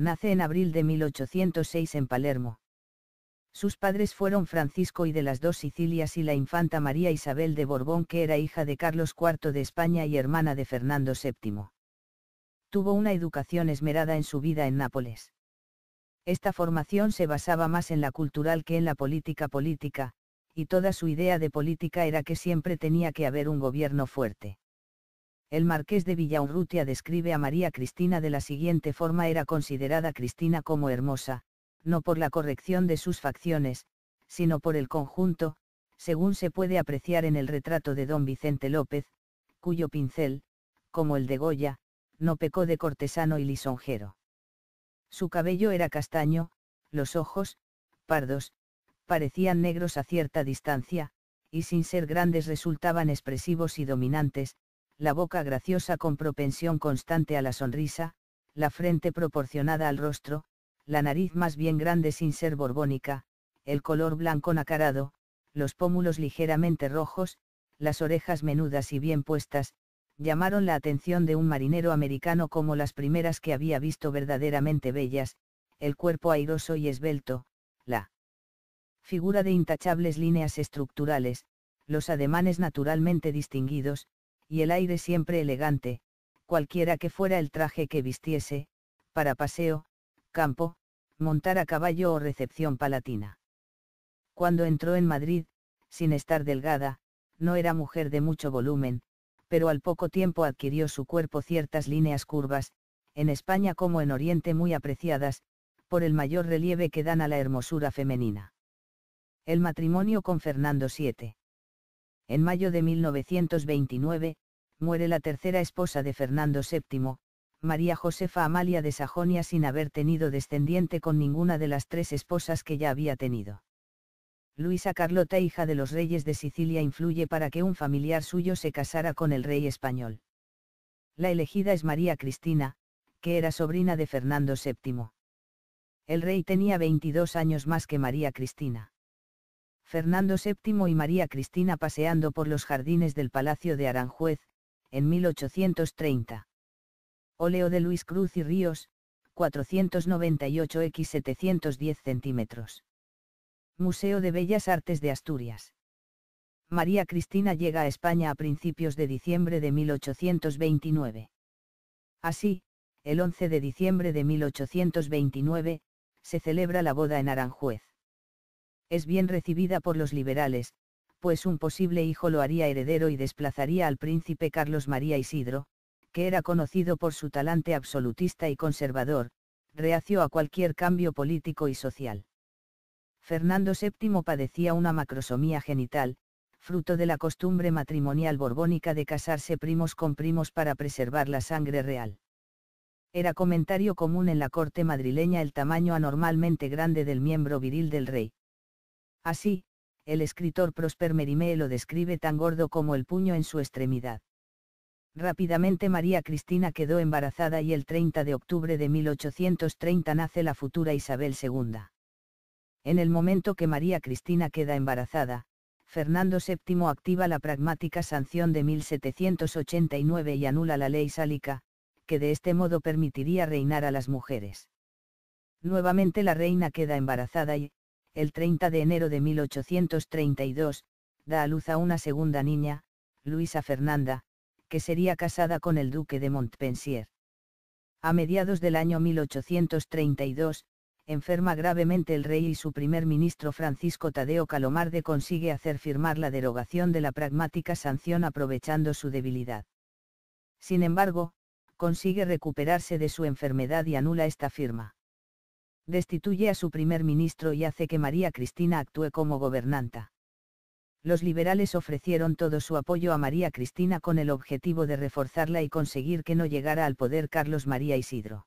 Nace en abril de 1806 en Palermo. Sus padres fueron Francisco y de las dos Sicilias y la infanta María Isabel de Borbón que era hija de Carlos IV de España y hermana de Fernando VII. Tuvo una educación esmerada en su vida en Nápoles. Esta formación se basaba más en la cultural que en la política política, y toda su idea de política era que siempre tenía que haber un gobierno fuerte. El marqués de Villaurrutia describe a María Cristina de la siguiente forma era considerada Cristina como hermosa, no por la corrección de sus facciones, sino por el conjunto, según se puede apreciar en el retrato de don Vicente López, cuyo pincel, como el de Goya, no pecó de cortesano y lisonjero. Su cabello era castaño, los ojos, pardos, parecían negros a cierta distancia, y sin ser grandes resultaban expresivos y dominantes, la boca graciosa con propensión constante a la sonrisa, la frente proporcionada al rostro, la nariz más bien grande sin ser borbónica, el color blanco nacarado, los pómulos ligeramente rojos, las orejas menudas y bien puestas, llamaron la atención de un marinero americano como las primeras que había visto verdaderamente bellas, el cuerpo airoso y esbelto, la figura de intachables líneas estructurales, los ademanes naturalmente distinguidos, y el aire siempre elegante, cualquiera que fuera el traje que vistiese, para paseo, campo, montar a caballo o recepción palatina. Cuando entró en Madrid, sin estar delgada, no era mujer de mucho volumen, pero al poco tiempo adquirió su cuerpo ciertas líneas curvas, en España como en Oriente muy apreciadas, por el mayor relieve que dan a la hermosura femenina. El matrimonio con Fernando VII. En mayo de 1929, muere la tercera esposa de Fernando VII, María Josefa Amalia de Sajonia sin haber tenido descendiente con ninguna de las tres esposas que ya había tenido. Luisa Carlota, hija de los reyes de Sicilia, influye para que un familiar suyo se casara con el rey español. La elegida es María Cristina, que era sobrina de Fernando VII. El rey tenía 22 años más que María Cristina. Fernando VII y María Cristina paseando por los jardines del Palacio de Aranjuez, en 1830. Óleo de Luis Cruz y Ríos, 498 x 710 centímetros. Museo de Bellas Artes de Asturias. María Cristina llega a España a principios de diciembre de 1829. Así, el 11 de diciembre de 1829, se celebra la boda en Aranjuez es bien recibida por los liberales, pues un posible hijo lo haría heredero y desplazaría al príncipe Carlos María Isidro, que era conocido por su talante absolutista y conservador, reacio a cualquier cambio político y social. Fernando VII padecía una macrosomía genital, fruto de la costumbre matrimonial borbónica de casarse primos con primos para preservar la sangre real. Era comentario común en la corte madrileña el tamaño anormalmente grande del miembro viril del rey, Así, el escritor Prosper Merimé lo describe tan gordo como el puño en su extremidad. Rápidamente María Cristina quedó embarazada y el 30 de octubre de 1830 nace la futura Isabel II. En el momento que María Cristina queda embarazada, Fernando VII activa la pragmática sanción de 1789 y anula la ley sálica, que de este modo permitiría reinar a las mujeres. Nuevamente la reina queda embarazada y, el 30 de enero de 1832, da a luz a una segunda niña, Luisa Fernanda, que sería casada con el duque de Montpensier. A mediados del año 1832, enferma gravemente el rey y su primer ministro Francisco Tadeo Calomarde consigue hacer firmar la derogación de la pragmática sanción aprovechando su debilidad. Sin embargo, consigue recuperarse de su enfermedad y anula esta firma destituye a su primer ministro y hace que María Cristina actúe como gobernanta. Los liberales ofrecieron todo su apoyo a María Cristina con el objetivo de reforzarla y conseguir que no llegara al poder Carlos María Isidro.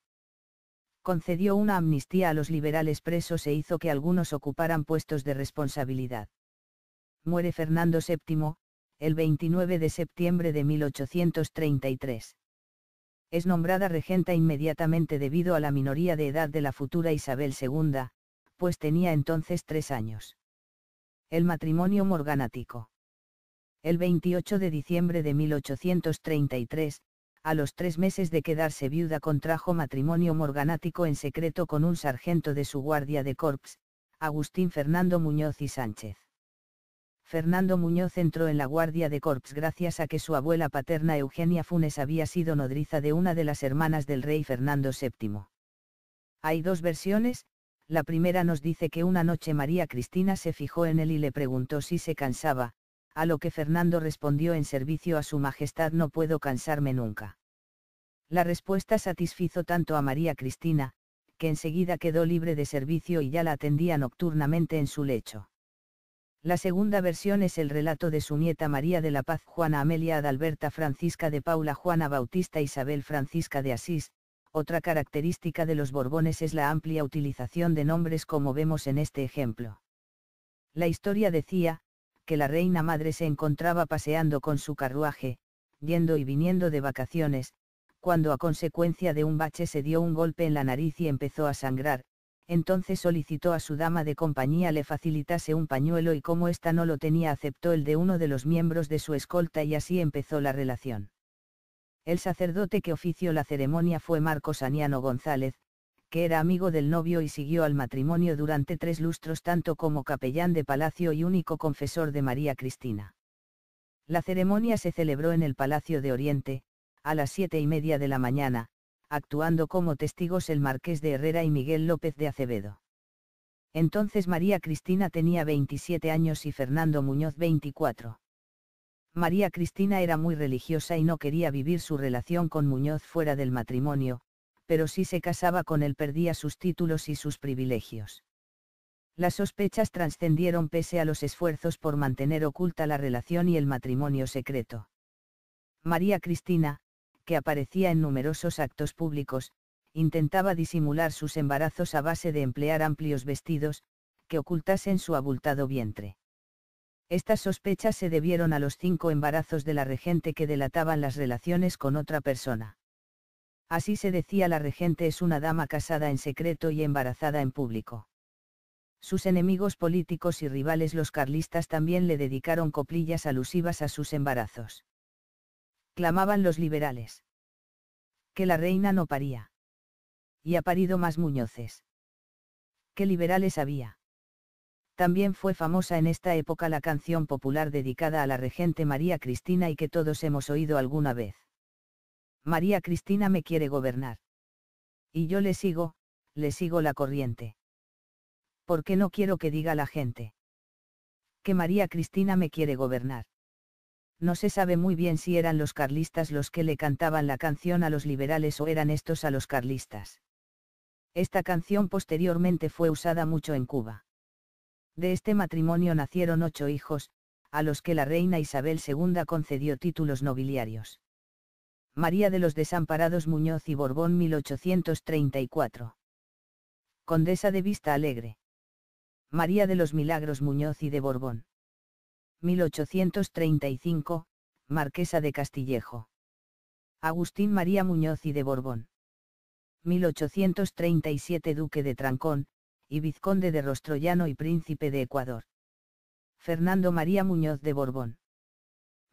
Concedió una amnistía a los liberales presos e hizo que algunos ocuparan puestos de responsabilidad. Muere Fernando VII, el 29 de septiembre de 1833 es nombrada regenta inmediatamente debido a la minoría de edad de la futura Isabel II, pues tenía entonces tres años. El matrimonio morganático. El 28 de diciembre de 1833, a los tres meses de quedarse viuda contrajo matrimonio morganático en secreto con un sargento de su guardia de corps, Agustín Fernando Muñoz y Sánchez. Fernando Muñoz entró en la Guardia de Corps gracias a que su abuela paterna Eugenia Funes había sido nodriza de una de las hermanas del rey Fernando VII. Hay dos versiones, la primera nos dice que una noche María Cristina se fijó en él y le preguntó si se cansaba, a lo que Fernando respondió en servicio a su Majestad no puedo cansarme nunca. La respuesta satisfizo tanto a María Cristina, que enseguida quedó libre de servicio y ya la atendía nocturnamente en su lecho. La segunda versión es el relato de su nieta María de la Paz Juana Amelia Adalberta Francisca de Paula Juana Bautista Isabel Francisca de Asís. Otra característica de los Borbones es la amplia utilización de nombres como vemos en este ejemplo. La historia decía, que la reina madre se encontraba paseando con su carruaje, yendo y viniendo de vacaciones, cuando a consecuencia de un bache se dio un golpe en la nariz y empezó a sangrar, entonces solicitó a su dama de compañía le facilitase un pañuelo y como ésta no lo tenía aceptó el de uno de los miembros de su escolta y así empezó la relación. El sacerdote que ofició la ceremonia fue Marcos Aniano González, que era amigo del novio y siguió al matrimonio durante tres lustros tanto como capellán de palacio y único confesor de María Cristina. La ceremonia se celebró en el Palacio de Oriente, a las siete y media de la mañana, actuando como testigos el marqués de Herrera y Miguel López de Acevedo. Entonces María Cristina tenía 27 años y Fernando Muñoz 24. María Cristina era muy religiosa y no quería vivir su relación con Muñoz fuera del matrimonio, pero si se casaba con él perdía sus títulos y sus privilegios. Las sospechas trascendieron pese a los esfuerzos por mantener oculta la relación y el matrimonio secreto. María Cristina, que aparecía en numerosos actos públicos, intentaba disimular sus embarazos a base de emplear amplios vestidos, que ocultasen su abultado vientre. Estas sospechas se debieron a los cinco embarazos de la regente que delataban las relaciones con otra persona. Así se decía la regente es una dama casada en secreto y embarazada en público. Sus enemigos políticos y rivales los carlistas también le dedicaron coplillas alusivas a sus embarazos clamaban los liberales. Que la reina no paría. Y ha parido más Muñoces. Que liberales había. También fue famosa en esta época la canción popular dedicada a la regente María Cristina y que todos hemos oído alguna vez. María Cristina me quiere gobernar. Y yo le sigo, le sigo la corriente. Porque no quiero que diga la gente. Que María Cristina me quiere gobernar. No se sabe muy bien si eran los carlistas los que le cantaban la canción a los liberales o eran estos a los carlistas. Esta canción posteriormente fue usada mucho en Cuba. De este matrimonio nacieron ocho hijos, a los que la reina Isabel II concedió títulos nobiliarios. María de los Desamparados Muñoz y Borbón 1834. Condesa de Vista Alegre. María de los Milagros Muñoz y de Borbón. 1835, Marquesa de Castillejo. Agustín María Muñoz y de Borbón. 1837 Duque de Trancón, y Vizconde de Rostrollano y Príncipe de Ecuador. Fernando María Muñoz de Borbón.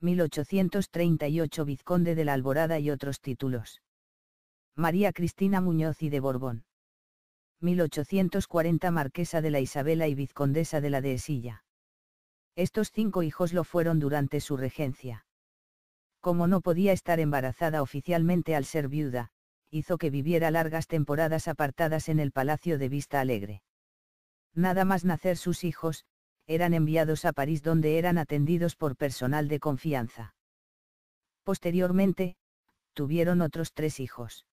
1838 Vizconde de la Alborada y otros títulos. María Cristina Muñoz y de Borbón. 1840 Marquesa de la Isabela y Vizcondesa de la Dehesilla. Estos cinco hijos lo fueron durante su regencia. Como no podía estar embarazada oficialmente al ser viuda, hizo que viviera largas temporadas apartadas en el Palacio de Vista Alegre. Nada más nacer sus hijos, eran enviados a París donde eran atendidos por personal de confianza. Posteriormente, tuvieron otros tres hijos.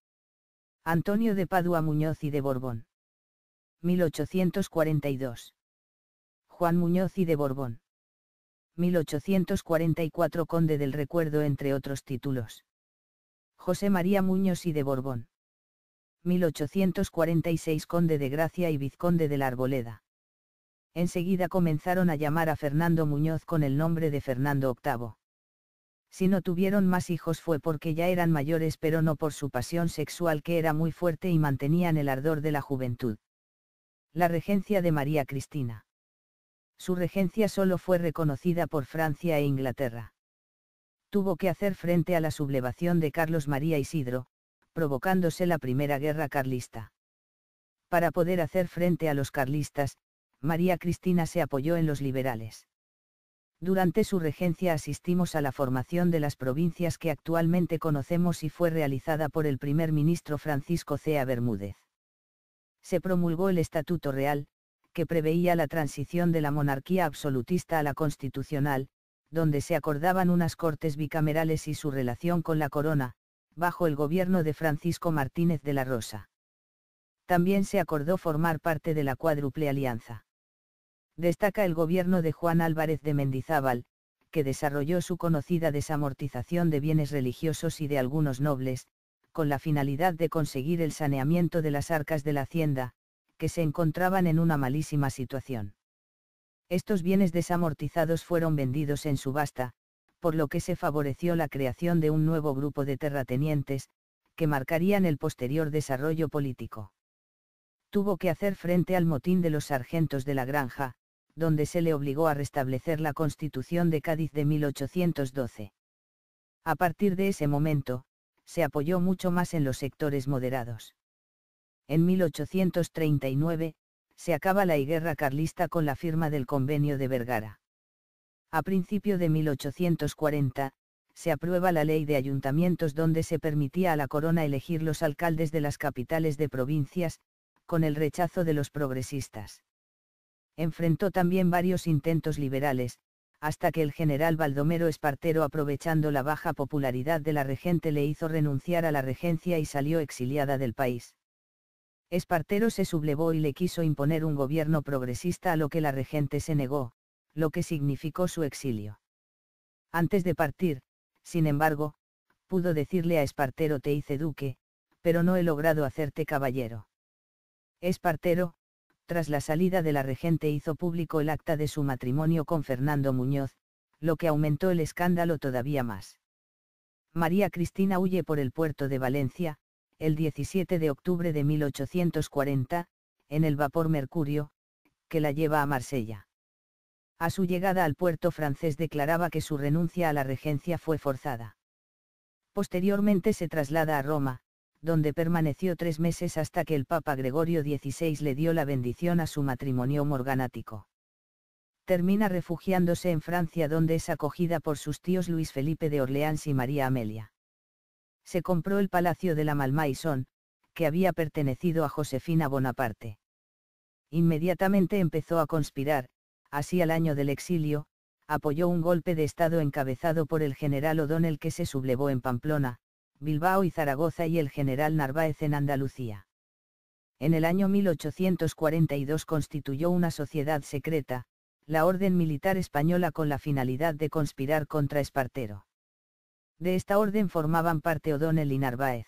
Antonio de Padua Muñoz y de Borbón. 1842. Juan Muñoz y de Borbón. 1844 Conde del Recuerdo entre otros títulos. José María Muñoz y de Borbón. 1846 Conde de Gracia y Vizconde de la Arboleda. Enseguida comenzaron a llamar a Fernando Muñoz con el nombre de Fernando VIII. Si no tuvieron más hijos fue porque ya eran mayores pero no por su pasión sexual que era muy fuerte y mantenían el ardor de la juventud. La regencia de María Cristina. Su regencia solo fue reconocida por Francia e Inglaterra. Tuvo que hacer frente a la sublevación de Carlos María Isidro, provocándose la Primera Guerra Carlista. Para poder hacer frente a los carlistas, María Cristina se apoyó en los liberales. Durante su regencia asistimos a la formación de las provincias que actualmente conocemos y fue realizada por el primer ministro Francisco Cea Bermúdez. Se promulgó el Estatuto Real, que preveía la transición de la monarquía absolutista a la constitucional, donde se acordaban unas cortes bicamerales y su relación con la corona, bajo el gobierno de Francisco Martínez de la Rosa. También se acordó formar parte de la cuádruple alianza. Destaca el gobierno de Juan Álvarez de Mendizábal, que desarrolló su conocida desamortización de bienes religiosos y de algunos nobles, con la finalidad de conseguir el saneamiento de las arcas de la hacienda, que se encontraban en una malísima situación. Estos bienes desamortizados fueron vendidos en subasta, por lo que se favoreció la creación de un nuevo grupo de terratenientes, que marcarían el posterior desarrollo político. Tuvo que hacer frente al motín de los sargentos de la granja, donde se le obligó a restablecer la Constitución de Cádiz de 1812. A partir de ese momento, se apoyó mucho más en los sectores moderados. En 1839, se acaba la guerra carlista con la firma del Convenio de Vergara. A principio de 1840, se aprueba la ley de ayuntamientos donde se permitía a la corona elegir los alcaldes de las capitales de provincias, con el rechazo de los progresistas. Enfrentó también varios intentos liberales, hasta que el general Baldomero Espartero aprovechando la baja popularidad de la regente le hizo renunciar a la regencia y salió exiliada del país. Espartero se sublevó y le quiso imponer un gobierno progresista a lo que la regente se negó, lo que significó su exilio. Antes de partir, sin embargo, pudo decirle a Espartero te hice duque, pero no he logrado hacerte caballero. Espartero, tras la salida de la regente hizo público el acta de su matrimonio con Fernando Muñoz, lo que aumentó el escándalo todavía más. María Cristina huye por el puerto de Valencia, el 17 de octubre de 1840, en el vapor Mercurio, que la lleva a Marsella. A su llegada al puerto francés declaraba que su renuncia a la regencia fue forzada. Posteriormente se traslada a Roma, donde permaneció tres meses hasta que el Papa Gregorio XVI le dio la bendición a su matrimonio morganático. Termina refugiándose en Francia donde es acogida por sus tíos Luis Felipe de Orleans y María Amelia se compró el palacio de la Malmaison, que había pertenecido a Josefina Bonaparte. Inmediatamente empezó a conspirar, así al año del exilio, apoyó un golpe de Estado encabezado por el general O'Donnell que se sublevó en Pamplona, Bilbao y Zaragoza y el general Narváez en Andalucía. En el año 1842 constituyó una sociedad secreta, la Orden Militar Española con la finalidad de conspirar contra Espartero. De esta orden formaban parte O'Donnell y Narváez.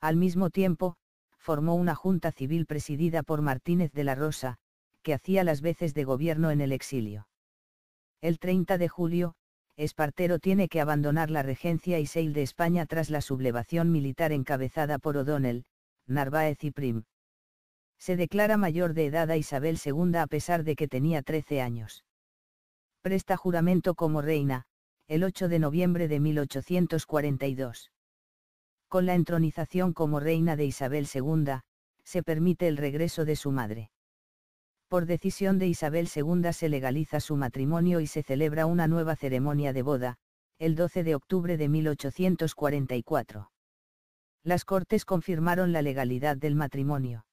Al mismo tiempo, formó una junta civil presidida por Martínez de la Rosa, que hacía las veces de gobierno en el exilio. El 30 de julio, Espartero tiene que abandonar la regencia y se de España tras la sublevación militar encabezada por O'Donnell, Narváez y Prim. Se declara mayor de edad a Isabel II a pesar de que tenía 13 años. Presta juramento como reina, el 8 de noviembre de 1842. Con la entronización como reina de Isabel II, se permite el regreso de su madre. Por decisión de Isabel II se legaliza su matrimonio y se celebra una nueva ceremonia de boda, el 12 de octubre de 1844. Las Cortes confirmaron la legalidad del matrimonio.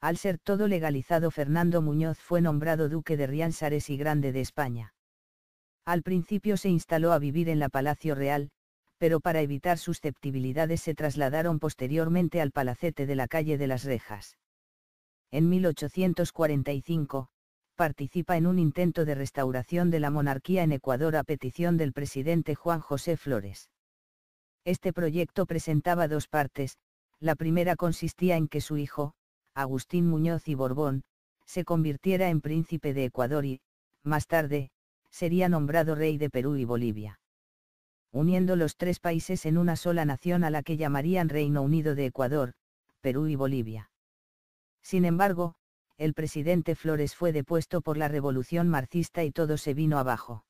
Al ser todo legalizado Fernando Muñoz fue nombrado duque de Rianzares y Grande de España. Al principio se instaló a vivir en la Palacio Real, pero para evitar susceptibilidades se trasladaron posteriormente al palacete de la calle de las Rejas. En 1845, participa en un intento de restauración de la monarquía en Ecuador a petición del presidente Juan José Flores. Este proyecto presentaba dos partes, la primera consistía en que su hijo, Agustín Muñoz y Borbón, se convirtiera en príncipe de Ecuador y, más tarde, sería nombrado rey de Perú y Bolivia. Uniendo los tres países en una sola nación a la que llamarían Reino Unido de Ecuador, Perú y Bolivia. Sin embargo, el presidente Flores fue depuesto por la revolución marxista y todo se vino abajo.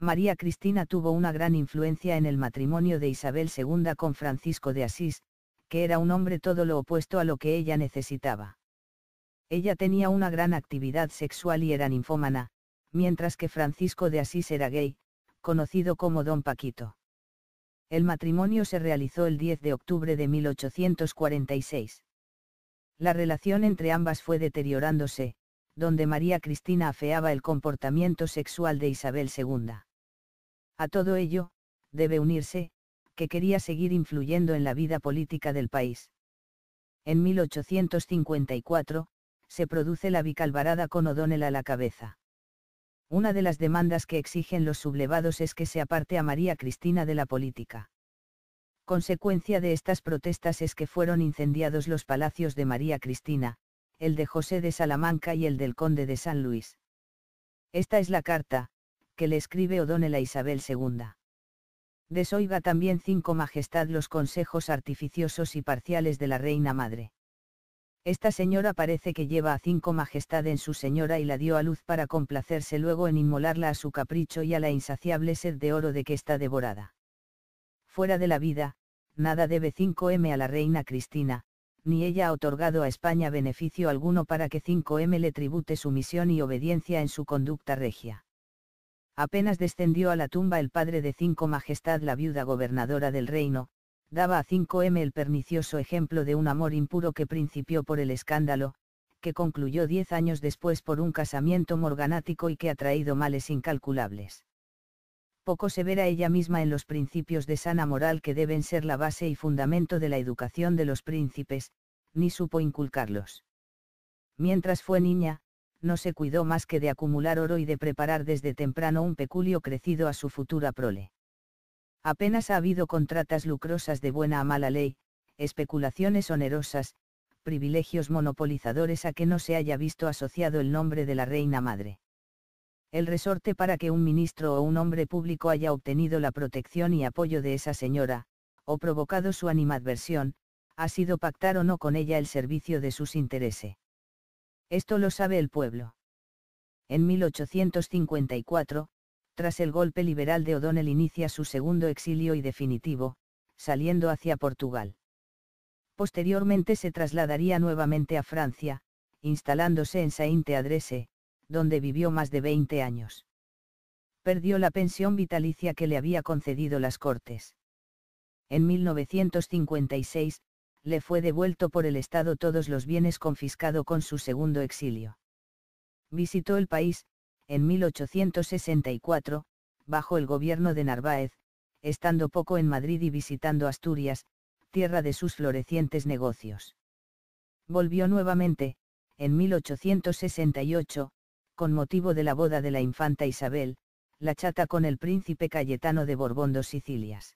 María Cristina tuvo una gran influencia en el matrimonio de Isabel II con Francisco de Asís, que era un hombre todo lo opuesto a lo que ella necesitaba. Ella tenía una gran actividad sexual y era ninfómana, mientras que Francisco de Asís era gay, conocido como Don Paquito. El matrimonio se realizó el 10 de octubre de 1846. La relación entre ambas fue deteriorándose, donde María Cristina afeaba el comportamiento sexual de Isabel II. A todo ello, debe unirse, que quería seguir influyendo en la vida política del país. En 1854, se produce la bicalvarada con O'Donnell a la cabeza. Una de las demandas que exigen los sublevados es que se aparte a María Cristina de la política. Consecuencia de estas protestas es que fueron incendiados los palacios de María Cristina, el de José de Salamanca y el del conde de San Luis. Esta es la carta, que le escribe O'Donnell a Isabel II. Desoiga también cinco majestad los consejos artificiosos y parciales de la reina madre. Esta señora parece que lleva a cinco majestad en su señora y la dio a luz para complacerse luego en inmolarla a su capricho y a la insaciable sed de oro de que está devorada. Fuera de la vida, nada debe 5M a la reina Cristina, ni ella ha otorgado a España beneficio alguno para que 5M le tribute sumisión y obediencia en su conducta regia. Apenas descendió a la tumba el padre de cinco majestad la viuda gobernadora del reino, daba a 5M el pernicioso ejemplo de un amor impuro que principió por el escándalo, que concluyó diez años después por un casamiento morganático y que ha traído males incalculables. Poco se verá ella misma en los principios de sana moral que deben ser la base y fundamento de la educación de los príncipes, ni supo inculcarlos. Mientras fue niña, no se cuidó más que de acumular oro y de preparar desde temprano un peculio crecido a su futura prole. Apenas ha habido contratas lucrosas de buena a mala ley, especulaciones onerosas, privilegios monopolizadores a que no se haya visto asociado el nombre de la reina madre. El resorte para que un ministro o un hombre público haya obtenido la protección y apoyo de esa señora, o provocado su animadversión, ha sido pactar o no con ella el servicio de sus intereses. Esto lo sabe el pueblo. En 1854, tras el golpe liberal de O'Donnell inicia su segundo exilio y definitivo, saliendo hacia Portugal. Posteriormente se trasladaría nuevamente a Francia, instalándose en saint adresse donde vivió más de 20 años. Perdió la pensión vitalicia que le había concedido las Cortes. En 1956, le fue devuelto por el Estado todos los bienes confiscado con su segundo exilio. Visitó el país, en 1864, bajo el gobierno de Narváez, estando poco en Madrid y visitando Asturias, tierra de sus florecientes negocios. Volvió nuevamente, en 1868, con motivo de la boda de la infanta Isabel, la chata con el príncipe Cayetano de Borbón dos Sicilias.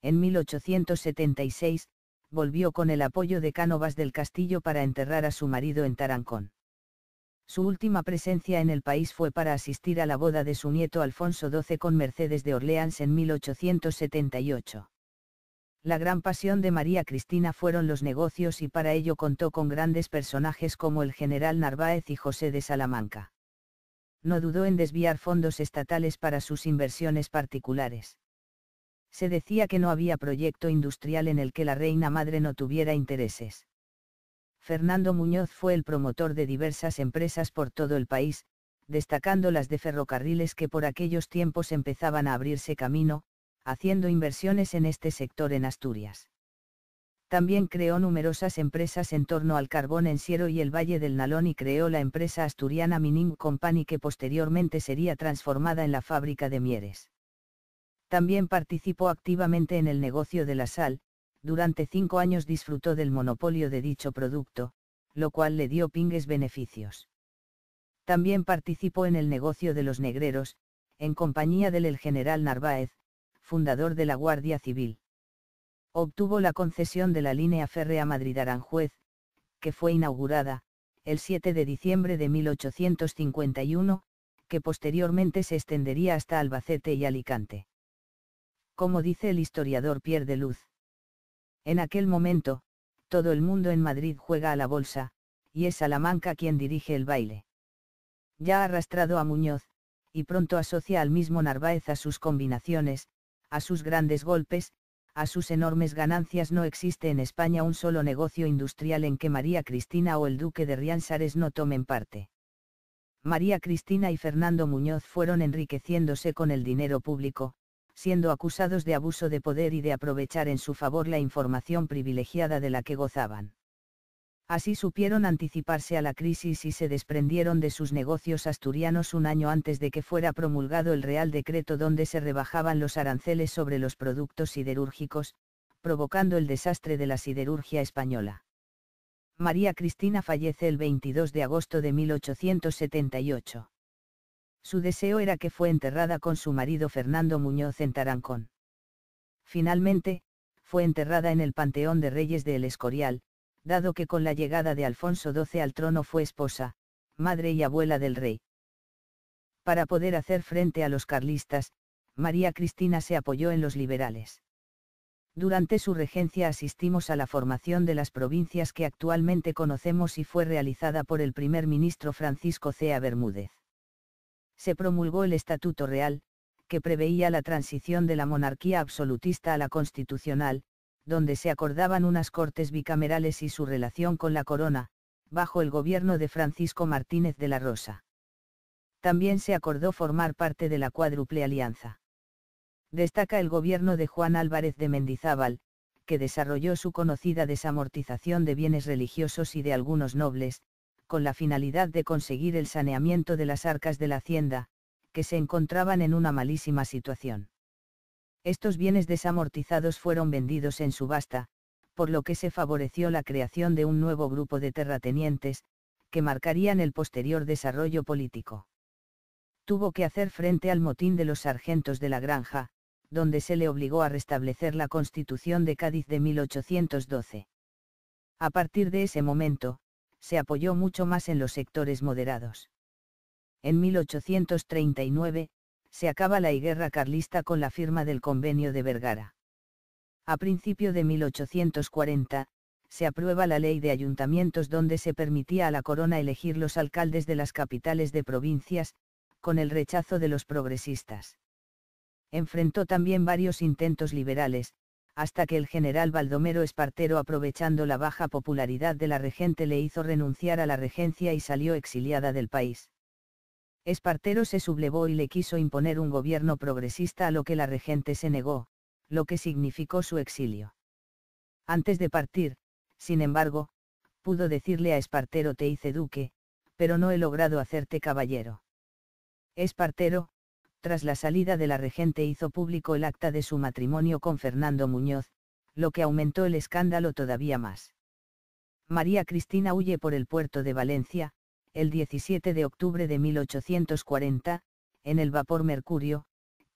En 1876, volvió con el apoyo de Cánovas del Castillo para enterrar a su marido en Tarancón. Su última presencia en el país fue para asistir a la boda de su nieto Alfonso XII con Mercedes de Orleans en 1878. La gran pasión de María Cristina fueron los negocios y para ello contó con grandes personajes como el general Narváez y José de Salamanca. No dudó en desviar fondos estatales para sus inversiones particulares. Se decía que no había proyecto industrial en el que la reina madre no tuviera intereses Fernando Muñoz fue el promotor de diversas empresas por todo el país, destacando las de ferrocarriles que por aquellos tiempos empezaban a abrirse camino, haciendo inversiones en este sector en Asturias. También creó numerosas empresas en torno al carbón en Siero y el Valle del Nalón y creó la empresa asturiana Mining Company que posteriormente sería transformada en la fábrica de Mieres. También participó activamente en el negocio de la sal, durante cinco años disfrutó del monopolio de dicho producto, lo cual le dio pingues beneficios. También participó en el negocio de los negreros, en compañía del el general Narváez, fundador de la Guardia Civil. Obtuvo la concesión de la línea férrea Madrid-Aranjuez, que fue inaugurada, el 7 de diciembre de 1851, que posteriormente se extendería hasta Albacete y Alicante. Como dice el historiador Pierre de Luz, en aquel momento, todo el mundo en Madrid juega a la bolsa, y es Salamanca quien dirige el baile. Ya ha arrastrado a Muñoz, y pronto asocia al mismo Narváez a sus combinaciones, a sus grandes golpes, a sus enormes ganancias. No existe en España un solo negocio industrial en que María Cristina o el duque de Rianzares no tomen parte. María Cristina y Fernando Muñoz fueron enriqueciéndose con el dinero público, siendo acusados de abuso de poder y de aprovechar en su favor la información privilegiada de la que gozaban. Así supieron anticiparse a la crisis y se desprendieron de sus negocios asturianos un año antes de que fuera promulgado el Real Decreto donde se rebajaban los aranceles sobre los productos siderúrgicos, provocando el desastre de la siderurgia española. María Cristina fallece el 22 de agosto de 1878. Su deseo era que fue enterrada con su marido Fernando Muñoz en Tarancón. Finalmente, fue enterrada en el Panteón de Reyes de El Escorial, dado que con la llegada de Alfonso XII al trono fue esposa, madre y abuela del rey. Para poder hacer frente a los carlistas, María Cristina se apoyó en los liberales. Durante su regencia asistimos a la formación de las provincias que actualmente conocemos y fue realizada por el primer ministro Francisco Cea Bermúdez se promulgó el Estatuto Real, que preveía la transición de la monarquía absolutista a la constitucional, donde se acordaban unas cortes bicamerales y su relación con la corona, bajo el gobierno de Francisco Martínez de la Rosa. También se acordó formar parte de la cuádruple alianza. Destaca el gobierno de Juan Álvarez de Mendizábal, que desarrolló su conocida desamortización de bienes religiosos y de algunos nobles, con la finalidad de conseguir el saneamiento de las arcas de la hacienda, que se encontraban en una malísima situación. Estos bienes desamortizados fueron vendidos en subasta, por lo que se favoreció la creación de un nuevo grupo de terratenientes, que marcarían el posterior desarrollo político. Tuvo que hacer frente al motín de los sargentos de la granja, donde se le obligó a restablecer la Constitución de Cádiz de 1812. A partir de ese momento, se apoyó mucho más en los sectores moderados. En 1839, se acaba la guerra carlista con la firma del Convenio de Vergara. A principio de 1840, se aprueba la ley de ayuntamientos donde se permitía a la corona elegir los alcaldes de las capitales de provincias, con el rechazo de los progresistas. Enfrentó también varios intentos liberales, hasta que el general Baldomero Espartero aprovechando la baja popularidad de la regente le hizo renunciar a la regencia y salió exiliada del país. Espartero se sublevó y le quiso imponer un gobierno progresista a lo que la regente se negó, lo que significó su exilio. Antes de partir, sin embargo, pudo decirle a Espartero te hice duque, pero no he logrado hacerte caballero. Espartero, tras la salida de la regente hizo público el acta de su matrimonio con Fernando Muñoz, lo que aumentó el escándalo todavía más. María Cristina huye por el puerto de Valencia, el 17 de octubre de 1840, en el vapor Mercurio,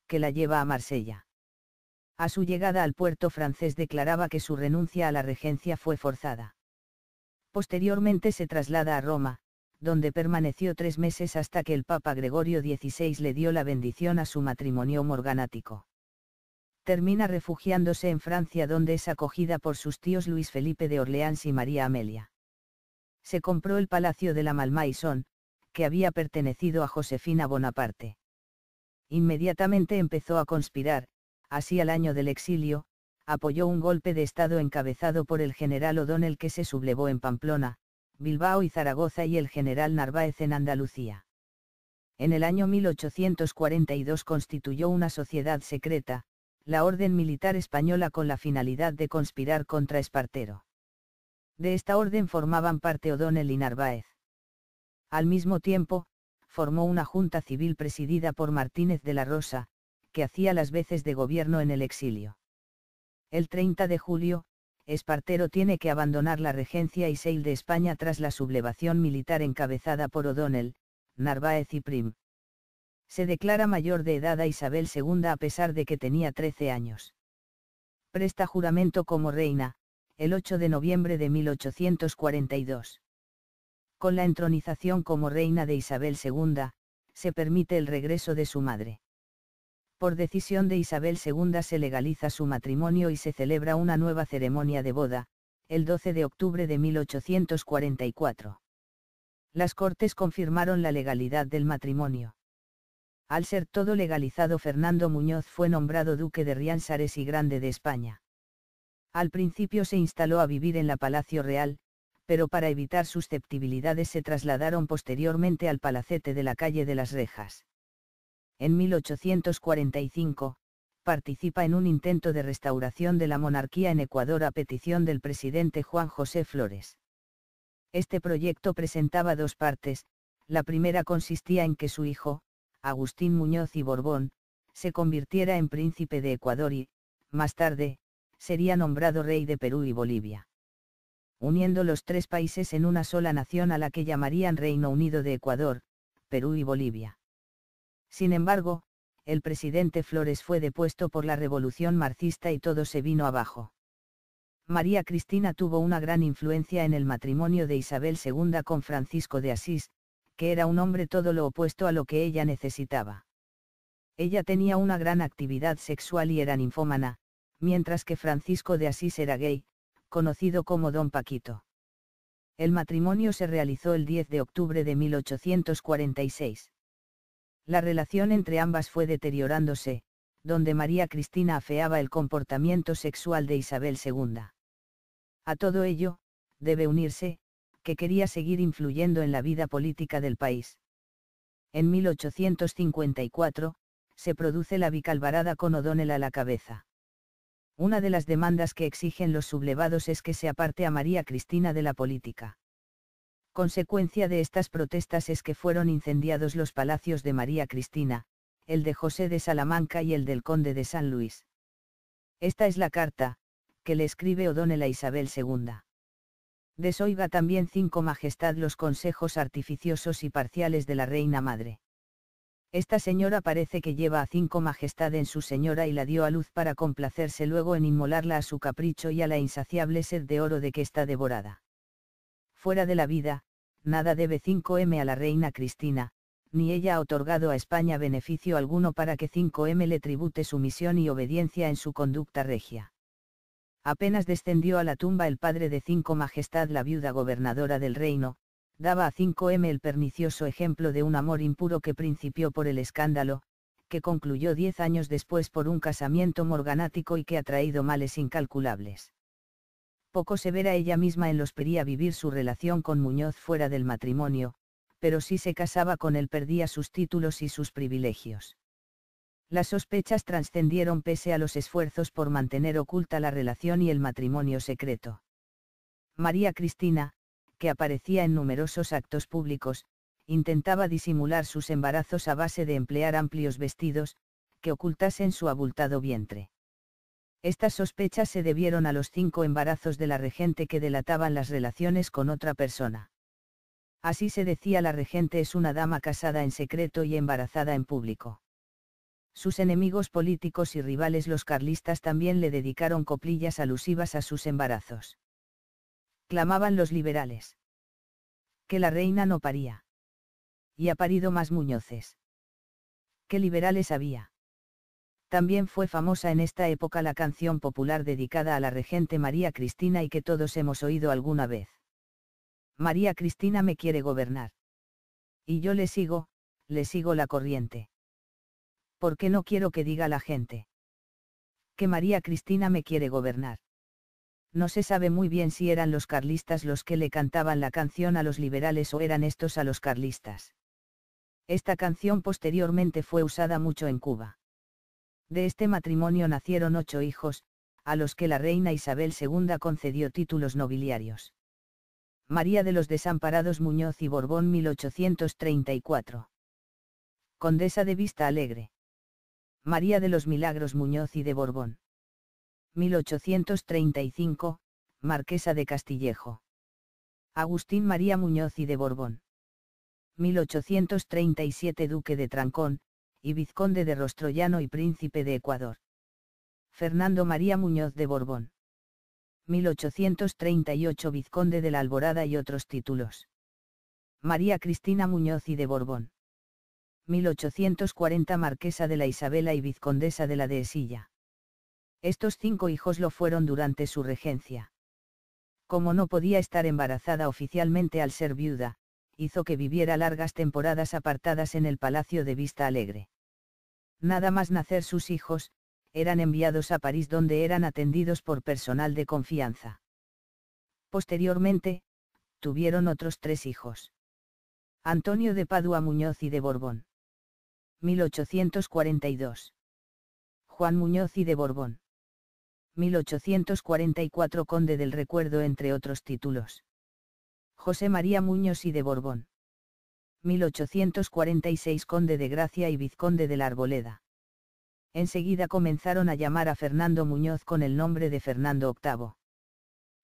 que la lleva a Marsella. A su llegada al puerto francés declaraba que su renuncia a la regencia fue forzada. Posteriormente se traslada a Roma, donde permaneció tres meses hasta que el Papa Gregorio XVI le dio la bendición a su matrimonio morganático. Termina refugiándose en Francia donde es acogida por sus tíos Luis Felipe de Orleans y María Amelia. Se compró el palacio de la Malmaison, que había pertenecido a Josefina Bonaparte. Inmediatamente empezó a conspirar, así al año del exilio, apoyó un golpe de Estado encabezado por el general O'Donnell que se sublevó en Pamplona, Bilbao y Zaragoza y el general Narváez en Andalucía. En el año 1842 constituyó una sociedad secreta, la Orden Militar Española con la finalidad de conspirar contra Espartero. De esta orden formaban parte O'Donnell y Narváez. Al mismo tiempo, formó una junta civil presidida por Martínez de la Rosa, que hacía las veces de gobierno en el exilio. El 30 de julio, Espartero tiene que abandonar la regencia y Seil de España tras la sublevación militar encabezada por O'Donnell, Narváez y Prim. Se declara mayor de edad a Isabel II a pesar de que tenía 13 años. Presta juramento como reina, el 8 de noviembre de 1842. Con la entronización como reina de Isabel II, se permite el regreso de su madre. Por decisión de Isabel II se legaliza su matrimonio y se celebra una nueva ceremonia de boda, el 12 de octubre de 1844. Las Cortes confirmaron la legalidad del matrimonio. Al ser todo legalizado Fernando Muñoz fue nombrado duque de Rianzares y Grande de España. Al principio se instaló a vivir en la Palacio Real, pero para evitar susceptibilidades se trasladaron posteriormente al palacete de la calle de las Rejas. En 1845, participa en un intento de restauración de la monarquía en Ecuador a petición del presidente Juan José Flores. Este proyecto presentaba dos partes, la primera consistía en que su hijo, Agustín Muñoz y Borbón, se convirtiera en príncipe de Ecuador y, más tarde, sería nombrado rey de Perú y Bolivia. Uniendo los tres países en una sola nación a la que llamarían Reino Unido de Ecuador, Perú y Bolivia. Sin embargo, el presidente Flores fue depuesto por la revolución marxista y todo se vino abajo. María Cristina tuvo una gran influencia en el matrimonio de Isabel II con Francisco de Asís, que era un hombre todo lo opuesto a lo que ella necesitaba. Ella tenía una gran actividad sexual y era ninfómana, mientras que Francisco de Asís era gay, conocido como Don Paquito. El matrimonio se realizó el 10 de octubre de 1846. La relación entre ambas fue deteriorándose, donde María Cristina afeaba el comportamiento sexual de Isabel II. A todo ello, debe unirse, que quería seguir influyendo en la vida política del país. En 1854, se produce la bicalvarada con O'Donnell a la cabeza. Una de las demandas que exigen los sublevados es que se aparte a María Cristina de la política. Consecuencia de estas protestas es que fueron incendiados los palacios de María Cristina, el de José de Salamanca y el del conde de San Luis. Esta es la carta, que le escribe Odónela Isabel II. Desoiga también cinco majestad los consejos artificiosos y parciales de la reina madre. Esta señora parece que lleva a cinco majestad en su señora y la dio a luz para complacerse luego en inmolarla a su capricho y a la insaciable sed de oro de que está devorada. Fuera de la vida, nada debe 5M a la reina Cristina, ni ella ha otorgado a España beneficio alguno para que 5M le tribute sumisión y obediencia en su conducta regia. Apenas descendió a la tumba el padre de 5 majestad la viuda gobernadora del reino, daba a 5M el pernicioso ejemplo de un amor impuro que principió por el escándalo, que concluyó diez años después por un casamiento morganático y que ha traído males incalculables. Poco se ella misma en los Pería vivir su relación con Muñoz fuera del matrimonio, pero si se casaba con él perdía sus títulos y sus privilegios. Las sospechas trascendieron pese a los esfuerzos por mantener oculta la relación y el matrimonio secreto. María Cristina, que aparecía en numerosos actos públicos, intentaba disimular sus embarazos a base de emplear amplios vestidos, que ocultasen su abultado vientre. Estas sospechas se debieron a los cinco embarazos de la regente que delataban las relaciones con otra persona. Así se decía la regente es una dama casada en secreto y embarazada en público. Sus enemigos políticos y rivales los carlistas también le dedicaron coplillas alusivas a sus embarazos. Clamaban los liberales. Que la reina no paría. Y ha parido más muñoces. ¿Qué liberales había? También fue famosa en esta época la canción popular dedicada a la regente María Cristina y que todos hemos oído alguna vez. María Cristina me quiere gobernar. Y yo le sigo, le sigo la corriente. Porque no quiero que diga la gente. Que María Cristina me quiere gobernar. No se sabe muy bien si eran los carlistas los que le cantaban la canción a los liberales o eran estos a los carlistas. Esta canción posteriormente fue usada mucho en Cuba. De este matrimonio nacieron ocho hijos, a los que la reina Isabel II concedió títulos nobiliarios. María de los Desamparados Muñoz y Borbón 1834. Condesa de Vista Alegre. María de los Milagros Muñoz y de Borbón. 1835, Marquesa de Castillejo. Agustín María Muñoz y de Borbón. 1837 Duque de Trancón, y vizconde de Rostroyano y príncipe de Ecuador. Fernando María Muñoz de Borbón. 1838 vizconde de la Alborada y otros títulos. María Cristina Muñoz y de Borbón. 1840 marquesa de la Isabela y vizcondesa de la Dehesilla. Estos cinco hijos lo fueron durante su regencia. Como no podía estar embarazada oficialmente al ser viuda, hizo que viviera largas temporadas apartadas en el Palacio de Vista Alegre. Nada más nacer sus hijos, eran enviados a París donde eran atendidos por personal de confianza. Posteriormente, tuvieron otros tres hijos. Antonio de Padua Muñoz y de Borbón. 1842. Juan Muñoz y de Borbón. 1844 Conde del Recuerdo entre otros títulos. José María Muñoz y de Borbón. 1846 conde de Gracia y vizconde de la Arboleda. Enseguida comenzaron a llamar a Fernando Muñoz con el nombre de Fernando VIII.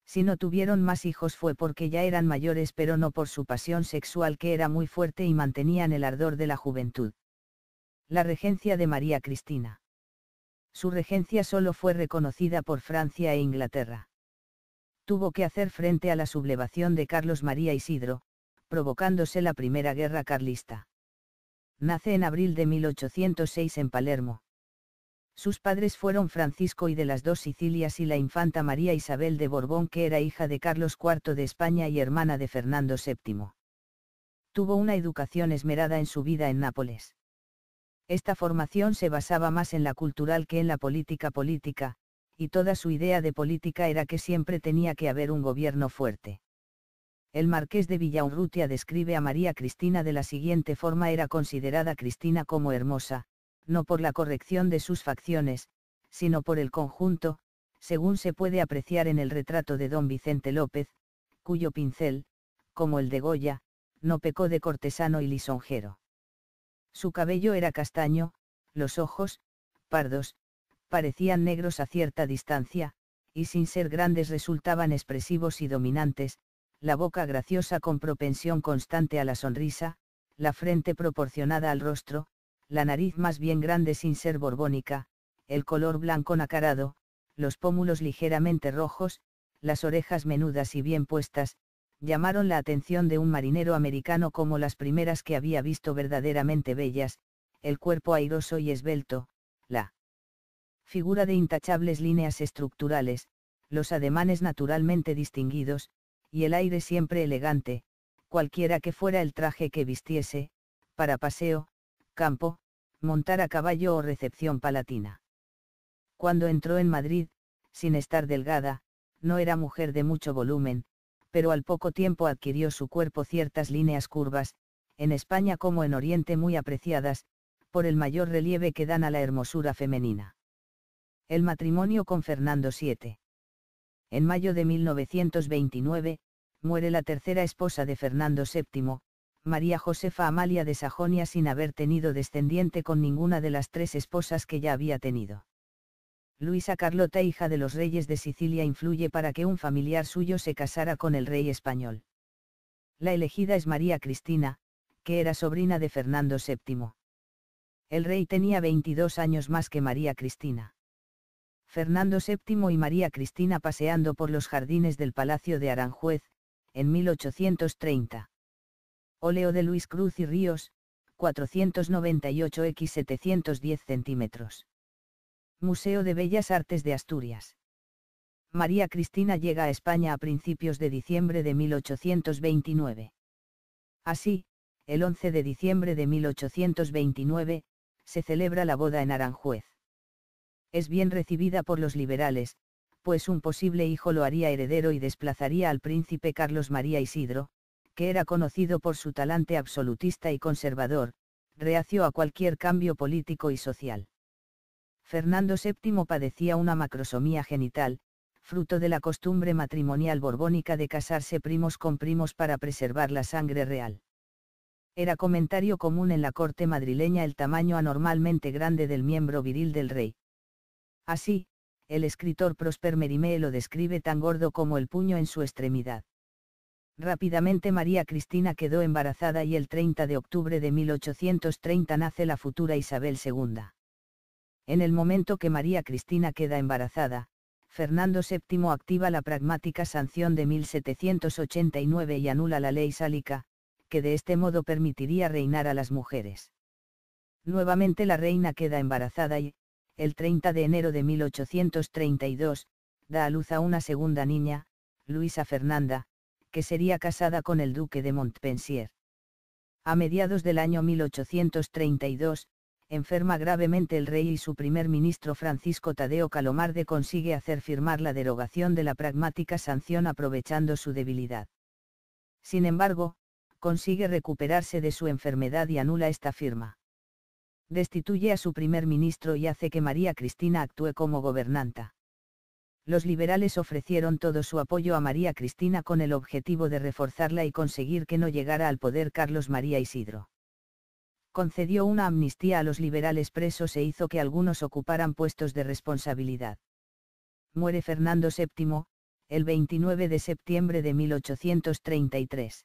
Si no tuvieron más hijos fue porque ya eran mayores pero no por su pasión sexual que era muy fuerte y mantenían el ardor de la juventud. La regencia de María Cristina. Su regencia solo fue reconocida por Francia e Inglaterra. Tuvo que hacer frente a la sublevación de Carlos María Isidro, provocándose la Primera Guerra Carlista. Nace en abril de 1806 en Palermo. Sus padres fueron Francisco y de las dos Sicilias y la infanta María Isabel de Borbón que era hija de Carlos IV de España y hermana de Fernando VII. Tuvo una educación esmerada en su vida en Nápoles. Esta formación se basaba más en la cultural que en la política política, y toda su idea de política era que siempre tenía que haber un gobierno fuerte. El marqués de Villaurrutia describe a María Cristina de la siguiente forma era considerada Cristina como hermosa, no por la corrección de sus facciones, sino por el conjunto, según se puede apreciar en el retrato de don Vicente López, cuyo pincel, como el de Goya, no pecó de cortesano y lisonjero. Su cabello era castaño, los ojos, pardos, parecían negros a cierta distancia, y sin ser grandes resultaban expresivos y dominantes, la boca graciosa con propensión constante a la sonrisa, la frente proporcionada al rostro, la nariz más bien grande sin ser borbónica, el color blanco nacarado, los pómulos ligeramente rojos, las orejas menudas y bien puestas, llamaron la atención de un marinero americano como las primeras que había visto verdaderamente bellas, el cuerpo airoso y esbelto, la figura de intachables líneas estructurales, los ademanes naturalmente distinguidos, y el aire siempre elegante, cualquiera que fuera el traje que vistiese, para paseo, campo, montar a caballo o recepción palatina. Cuando entró en Madrid, sin estar delgada, no era mujer de mucho volumen, pero al poco tiempo adquirió su cuerpo ciertas líneas curvas, en España como en Oriente muy apreciadas, por el mayor relieve que dan a la hermosura femenina. El matrimonio con Fernando VII. En mayo de 1929, muere la tercera esposa de Fernando VII, María Josefa Amalia de Sajonia sin haber tenido descendiente con ninguna de las tres esposas que ya había tenido. Luisa Carlota, hija de los reyes de Sicilia, influye para que un familiar suyo se casara con el rey español. La elegida es María Cristina, que era sobrina de Fernando VII. El rey tenía 22 años más que María Cristina. Fernando VII y María Cristina paseando por los jardines del Palacio de Aranjuez, en 1830. Óleo de Luis Cruz y Ríos, 498 x 710 centímetros. Museo de Bellas Artes de Asturias. María Cristina llega a España a principios de diciembre de 1829. Así, el 11 de diciembre de 1829, se celebra la boda en Aranjuez es bien recibida por los liberales, pues un posible hijo lo haría heredero y desplazaría al príncipe Carlos María Isidro, que era conocido por su talante absolutista y conservador, reacio a cualquier cambio político y social. Fernando VII padecía una macrosomía genital, fruto de la costumbre matrimonial borbónica de casarse primos con primos para preservar la sangre real. Era comentario común en la corte madrileña el tamaño anormalmente grande del miembro viril del rey, Así, el escritor Prosper Merimée lo describe tan gordo como el puño en su extremidad. Rápidamente María Cristina quedó embarazada y el 30 de octubre de 1830 nace la futura Isabel II. En el momento que María Cristina queda embarazada, Fernando VII activa la pragmática sanción de 1789 y anula la ley sálica, que de este modo permitiría reinar a las mujeres. Nuevamente la reina queda embarazada y, el 30 de enero de 1832, da a luz a una segunda niña, Luisa Fernanda, que sería casada con el duque de Montpensier. A mediados del año 1832, enferma gravemente el rey y su primer ministro Francisco Tadeo Calomarde consigue hacer firmar la derogación de la pragmática sanción aprovechando su debilidad. Sin embargo, consigue recuperarse de su enfermedad y anula esta firma destituye a su primer ministro y hace que María Cristina actúe como gobernanta. Los liberales ofrecieron todo su apoyo a María Cristina con el objetivo de reforzarla y conseguir que no llegara al poder Carlos María Isidro. Concedió una amnistía a los liberales presos e hizo que algunos ocuparan puestos de responsabilidad. Muere Fernando VII, el 29 de septiembre de 1833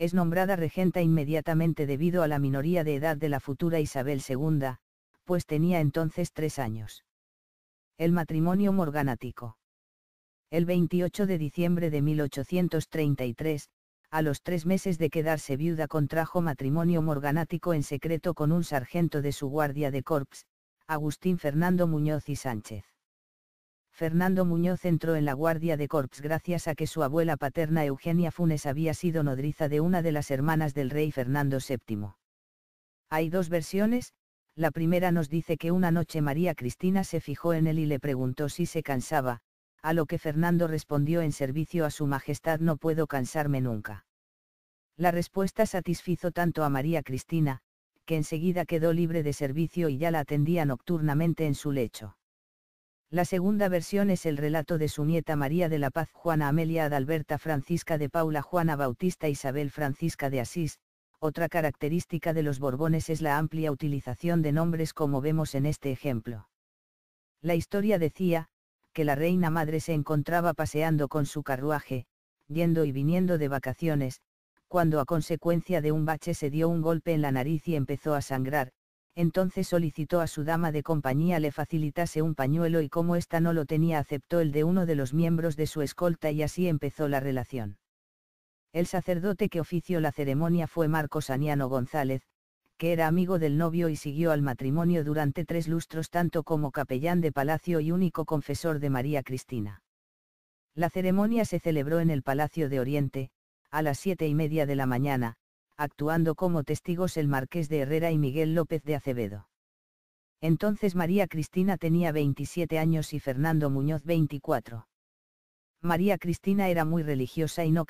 es nombrada regenta inmediatamente debido a la minoría de edad de la futura Isabel II, pues tenía entonces tres años. El matrimonio morganático. El 28 de diciembre de 1833, a los tres meses de quedarse viuda contrajo matrimonio morganático en secreto con un sargento de su guardia de corps, Agustín Fernando Muñoz y Sánchez. Fernando Muñoz entró en la Guardia de Corps gracias a que su abuela paterna Eugenia Funes había sido nodriza de una de las hermanas del rey Fernando VII. Hay dos versiones, la primera nos dice que una noche María Cristina se fijó en él y le preguntó si se cansaba, a lo que Fernando respondió en servicio a su Majestad no puedo cansarme nunca. La respuesta satisfizo tanto a María Cristina, que enseguida quedó libre de servicio y ya la atendía nocturnamente en su lecho. La segunda versión es el relato de su nieta María de la Paz Juana Amelia Adalberta Francisca de Paula Juana Bautista Isabel Francisca de Asís. Otra característica de los Borbones es la amplia utilización de nombres como vemos en este ejemplo. La historia decía, que la reina madre se encontraba paseando con su carruaje, yendo y viniendo de vacaciones, cuando a consecuencia de un bache se dio un golpe en la nariz y empezó a sangrar, entonces solicitó a su dama de compañía le facilitase un pañuelo y como ésta no lo tenía aceptó el de uno de los miembros de su escolta y así empezó la relación. El sacerdote que ofició la ceremonia fue Marcos Aniano González, que era amigo del novio y siguió al matrimonio durante tres lustros tanto como capellán de palacio y único confesor de María Cristina. La ceremonia se celebró en el Palacio de Oriente, a las siete y media de la mañana, actuando como testigos el marqués de Herrera y Miguel López de Acevedo. Entonces María Cristina tenía 27 años y Fernando Muñoz 24. María Cristina era muy religiosa y no